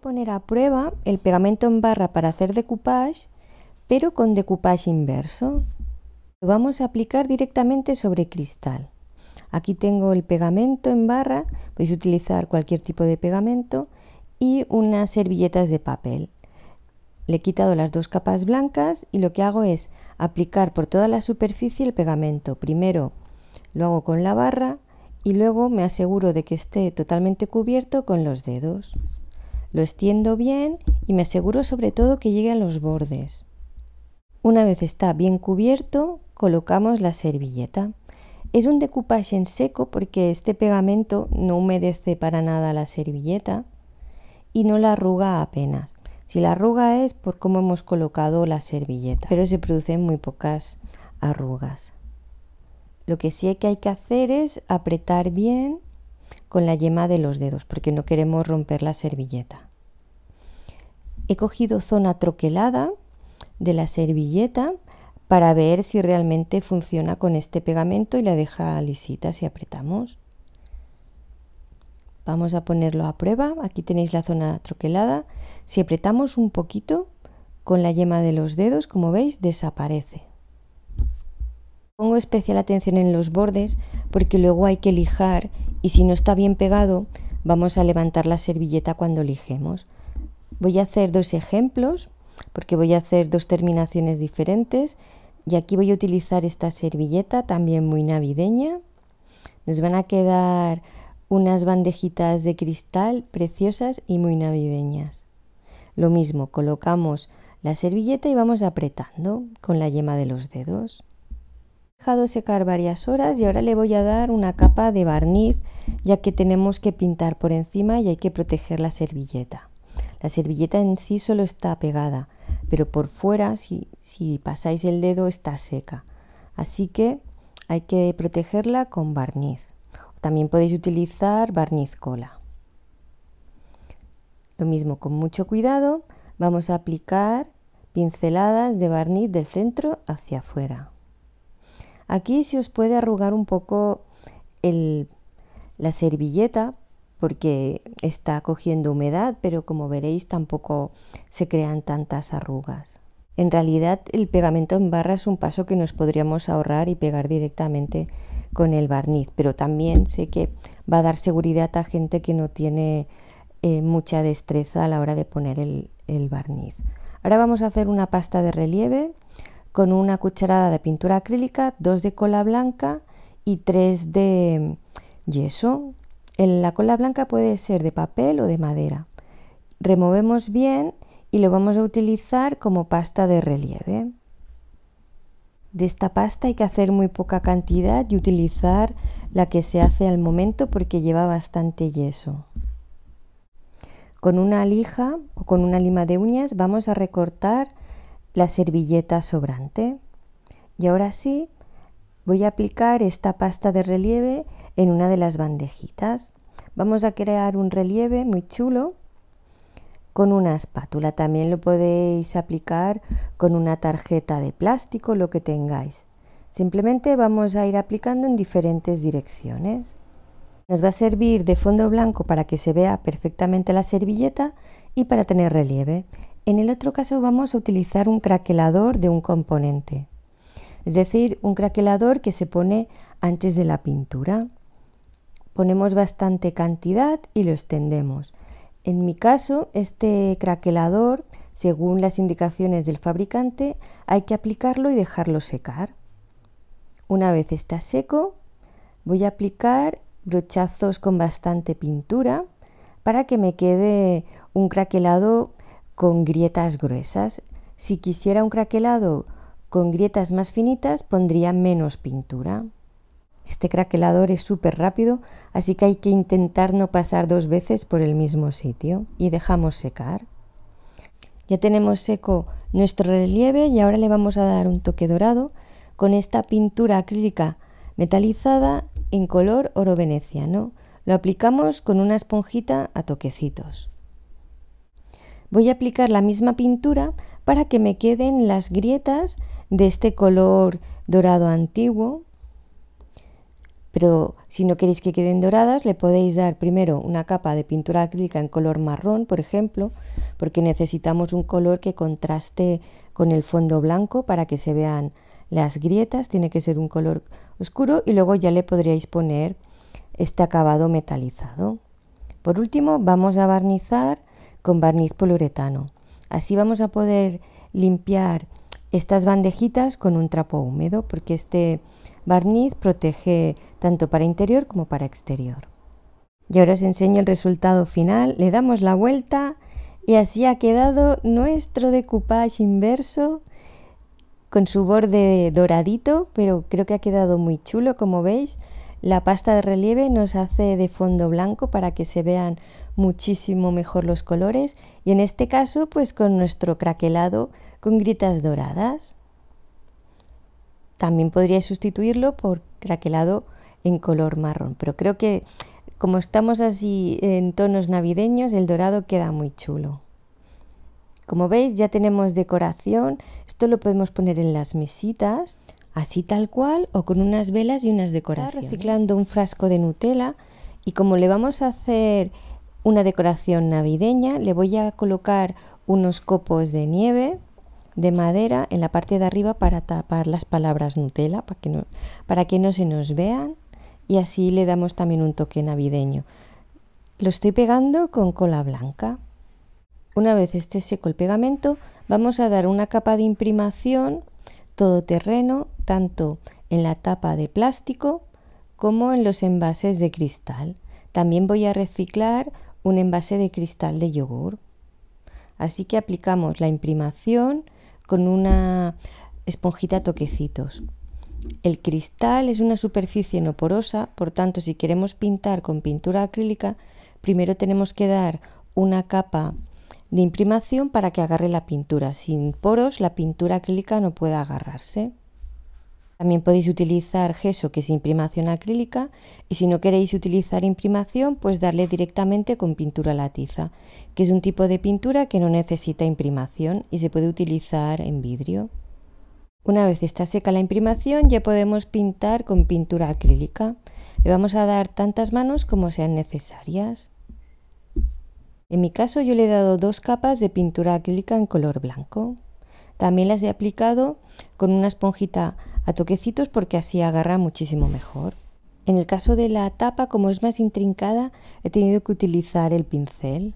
poner a prueba el pegamento en barra para hacer decoupage, pero con decoupage inverso. Lo vamos a aplicar directamente sobre cristal. Aquí tengo el pegamento en barra, podéis utilizar cualquier tipo de pegamento y unas servilletas de papel. Le he quitado las dos capas blancas y lo que hago es aplicar por toda la superficie el pegamento. Primero lo hago con la barra y luego me aseguro de que esté totalmente cubierto con los dedos. Lo extiendo bien y me aseguro sobre todo que llegue a los bordes. Una vez está bien cubierto, colocamos la servilleta. Es un decoupage en seco porque este pegamento no humedece para nada la servilleta y no la arruga apenas. Si la arruga es por cómo hemos colocado la servilleta, pero se producen muy pocas arrugas. Lo que sí hay que hacer es apretar bien con la yema de los dedos porque no queremos romper la servilleta. He cogido zona troquelada de la servilleta para ver si realmente funciona con este pegamento y la deja lisita si apretamos. Vamos a ponerlo a prueba. Aquí tenéis la zona troquelada. Si apretamos un poquito con la yema de los dedos, como veis, desaparece. Pongo especial atención en los bordes porque luego hay que lijar y si no está bien pegado, vamos a levantar la servilleta cuando lijemos. Voy a hacer dos ejemplos, porque voy a hacer dos terminaciones diferentes. Y aquí voy a utilizar esta servilleta, también muy navideña. Nos van a quedar unas bandejitas de cristal preciosas y muy navideñas. Lo mismo, colocamos la servilleta y vamos apretando con la yema de los dedos dejado secar varias horas y ahora le voy a dar una capa de barniz ya que tenemos que pintar por encima y hay que proteger la servilleta. La servilleta en sí solo está pegada, pero por fuera, si, si pasáis el dedo, está seca. Así que hay que protegerla con barniz. También podéis utilizar barniz cola. Lo mismo, con mucho cuidado, vamos a aplicar pinceladas de barniz del centro hacia afuera. Aquí se os puede arrugar un poco la servilleta porque está cogiendo humedad, pero como veréis tampoco se crean tantas arrugas. En realidad el pegamento en barra es un paso que nos podríamos ahorrar y pegar directamente con el barniz, pero también sé que va a dar seguridad a gente que no tiene eh, mucha destreza a la hora de poner el barniz. Ahora vamos a hacer una pasta de relieve con una cucharada de pintura acrílica, dos de cola blanca y tres de mm, yeso. La cola blanca puede ser de papel o de madera. Removemos bien y lo vamos a utilizar como pasta de relieve. De esta pasta hay que hacer muy poca cantidad y utilizar la que se hace al momento porque lleva bastante yeso. Con una lija o con una lima de uñas vamos a recortar la servilleta sobrante. Y ahora sí, voy a aplicar esta pasta de relieve en una de las bandejitas. Vamos a crear un relieve muy chulo con una espátula. También lo podéis aplicar con una tarjeta de plástico, lo que tengáis. Simplemente vamos a ir aplicando en diferentes direcciones. Nos va a servir de fondo blanco para que se vea perfectamente la servilleta y para tener relieve. En el otro caso vamos a utilizar un craquelador de un componente, es decir, un craquelador que se pone antes de la pintura. Ponemos bastante cantidad y lo extendemos. En mi caso, este craquelador, según las indicaciones del fabricante, hay que aplicarlo y dejarlo secar. Una vez está seco, voy a aplicar brochazos con bastante pintura para que me quede un craquelado con grietas gruesas. Si quisiera un craquelado con grietas más finitas, pondría menos pintura. Este craquelador es súper rápido, así que hay que intentar no pasar dos veces por el mismo sitio y dejamos secar. Ya tenemos seco nuestro relieve y ahora le vamos a dar un toque dorado con esta pintura acrílica metalizada en color oro veneciano. Lo aplicamos con una esponjita a toquecitos. Voy a aplicar la misma pintura para que me queden las grietas de este color dorado antiguo. Pero si no queréis que queden doradas, le podéis dar primero una capa de pintura acrílica en color marrón, por ejemplo, porque necesitamos un color que contraste con el fondo blanco para que se vean las grietas. Tiene que ser un color oscuro y luego ya le podríais poner este acabado metalizado. Por último, vamos a barnizar con barniz poliuretano. Así vamos a poder limpiar estas bandejitas con un trapo húmedo porque este barniz protege tanto para interior como para exterior. Y ahora os enseño el resultado final, le damos la vuelta y así ha quedado nuestro decoupage inverso con su borde doradito, pero creo que ha quedado muy chulo como veis. La pasta de relieve nos hace de fondo blanco para que se vean muchísimo mejor los colores y en este caso pues con nuestro craquelado con gritas doradas. También podría sustituirlo por craquelado en color marrón, pero creo que como estamos así en tonos navideños el dorado queda muy chulo. Como veis ya tenemos decoración, esto lo podemos poner en las mesitas así tal cual o con unas velas y unas decoraciones. Reciclando un frasco de Nutella y como le vamos a hacer una decoración navideña, le voy a colocar unos copos de nieve de madera en la parte de arriba para tapar las palabras Nutella, para que no, para que no se nos vean y así le damos también un toque navideño. Lo estoy pegando con cola blanca. Una vez esté seco el pegamento, vamos a dar una capa de imprimación terreno, tanto en la tapa de plástico como en los envases de cristal. También voy a reciclar un envase de cristal de yogur. Así que aplicamos la imprimación con una esponjita toquecitos. El cristal es una superficie no porosa, por tanto si queremos pintar con pintura acrílica, primero tenemos que dar una capa de imprimación para que agarre la pintura. Sin poros la pintura acrílica no puede agarrarse. También podéis utilizar gesso que es imprimación acrílica y si no queréis utilizar imprimación pues darle directamente con pintura latiza, que es un tipo de pintura que no necesita imprimación y se puede utilizar en vidrio. Una vez está seca la imprimación ya podemos pintar con pintura acrílica. Le vamos a dar tantas manos como sean necesarias. En mi caso yo le he dado dos capas de pintura acrílica en color blanco. También las he aplicado con una esponjita a toquecitos porque así agarra muchísimo mejor. En el caso de la tapa, como es más intrincada, he tenido que utilizar el pincel.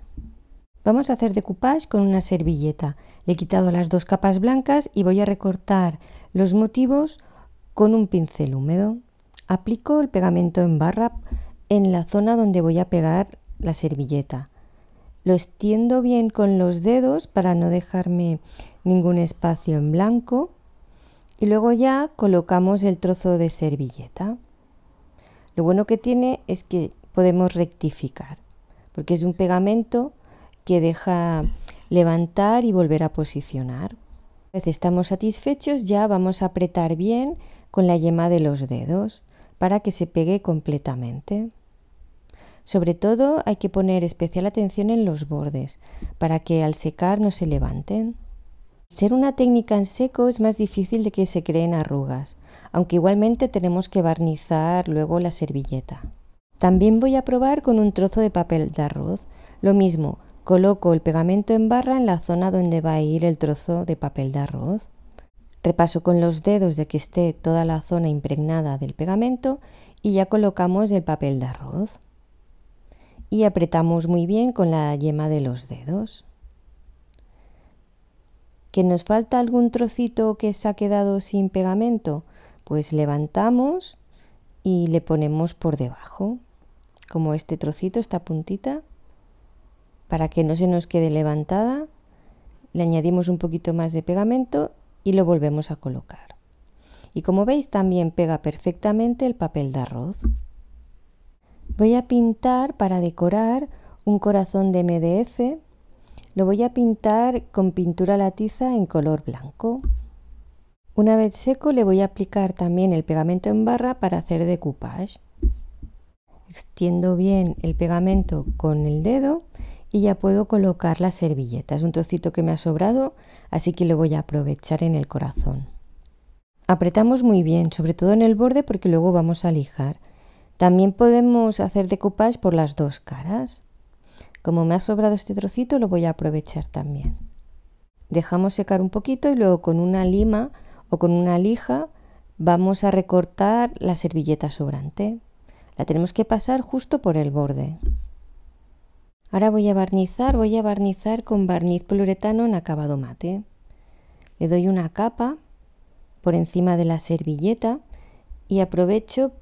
Vamos a hacer decoupage con una servilleta. Le he quitado las dos capas blancas y voy a recortar los motivos con un pincel húmedo. Aplico el pegamento en barra en la zona donde voy a pegar la servilleta. Lo extiendo bien con los dedos para no dejarme ningún espacio en blanco. Y luego ya colocamos el trozo de servilleta. Lo bueno que tiene es que podemos rectificar, porque es un pegamento que deja levantar y volver a posicionar. Una vez estamos satisfechos ya vamos a apretar bien con la yema de los dedos para que se pegue completamente. Sobre todo hay que poner especial atención en los bordes, para que al secar no se levanten. Ser una técnica en seco es más difícil de que se creen arrugas, aunque igualmente tenemos que barnizar luego la servilleta. También voy a probar con un trozo de papel de arroz. Lo mismo, coloco el pegamento en barra en la zona donde va a ir el trozo de papel de arroz. Repaso con los dedos de que esté toda la zona impregnada del pegamento y ya colocamos el papel de arroz y apretamos muy bien con la yema de los dedos. ¿Que nos falta algún trocito que se ha quedado sin pegamento? Pues levantamos y le ponemos por debajo, como este trocito, esta puntita, para que no se nos quede levantada. Le añadimos un poquito más de pegamento y lo volvemos a colocar. Y como veis también pega perfectamente el papel de arroz. Voy a pintar para decorar un corazón de MDF. Lo voy a pintar con pintura latiza en color blanco. Una vez seco le voy a aplicar también el pegamento en barra para hacer decoupage. Extiendo bien el pegamento con el dedo y ya puedo colocar la servilleta. Es un trocito que me ha sobrado, así que lo voy a aprovechar en el corazón. Apretamos muy bien, sobre todo en el borde porque luego vamos a lijar. También podemos hacer decoupage por las dos caras. Como me ha sobrado este trocito lo voy a aprovechar también. Dejamos secar un poquito y luego con una lima o con una lija vamos a recortar la servilleta sobrante. La tenemos que pasar justo por el borde. Ahora voy a barnizar, voy a barnizar con barniz poliuretano en acabado mate. Le doy una capa por encima de la servilleta y aprovecho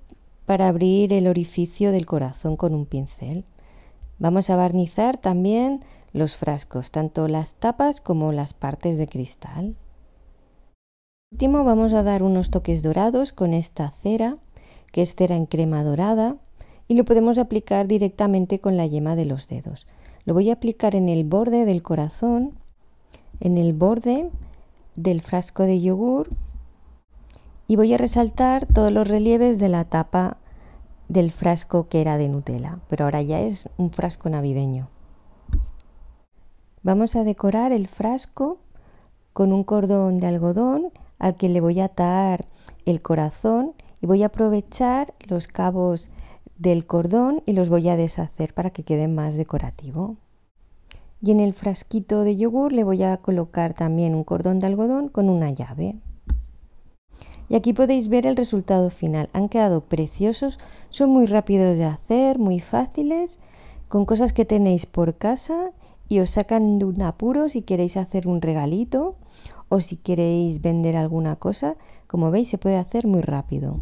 para abrir el orificio del corazón con un pincel. Vamos a barnizar también los frascos, tanto las tapas como las partes de cristal. Por último vamos a dar unos toques dorados con esta cera, que es cera en crema dorada, y lo podemos aplicar directamente con la yema de los dedos. Lo voy a aplicar en el borde del corazón, en el borde del frasco de yogur y voy a resaltar todos los relieves de la tapa del frasco que era de Nutella, pero ahora ya es un frasco navideño. Vamos a decorar el frasco con un cordón de algodón al que le voy a atar el corazón y voy a aprovechar los cabos del cordón y los voy a deshacer para que quede más decorativo. Y en el frasquito de yogur le voy a colocar también un cordón de algodón con una llave. Y aquí podéis ver el resultado final. Han quedado preciosos, son muy rápidos de hacer, muy fáciles, con cosas que tenéis por casa y os sacan de un apuro si queréis hacer un regalito o si queréis vender alguna cosa. Como veis se puede hacer muy rápido.